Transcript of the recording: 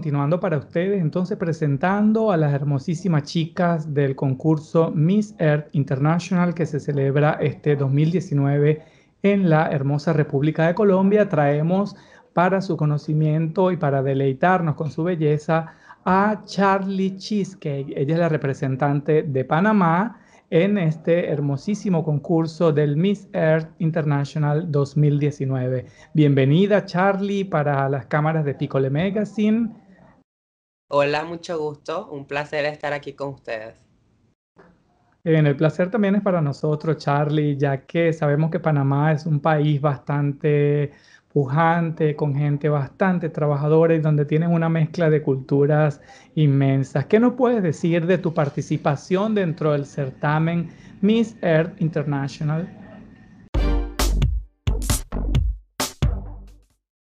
continuando para ustedes, entonces presentando a las hermosísimas chicas del concurso Miss Earth International que se celebra este 2019 en la hermosa República de Colombia. Traemos para su conocimiento y para deleitarnos con su belleza a Charlie Cheesecake. Ella es la representante de Panamá en este hermosísimo concurso del Miss Earth International 2019. Bienvenida Charlie para las cámaras de Picole Magazine. Hola, mucho gusto. Un placer estar aquí con ustedes. Bien, el placer también es para nosotros, Charlie, ya que sabemos que Panamá es un país bastante pujante, con gente bastante trabajadora y donde tienes una mezcla de culturas inmensas. ¿Qué nos puedes decir de tu participación dentro del certamen Miss Earth International?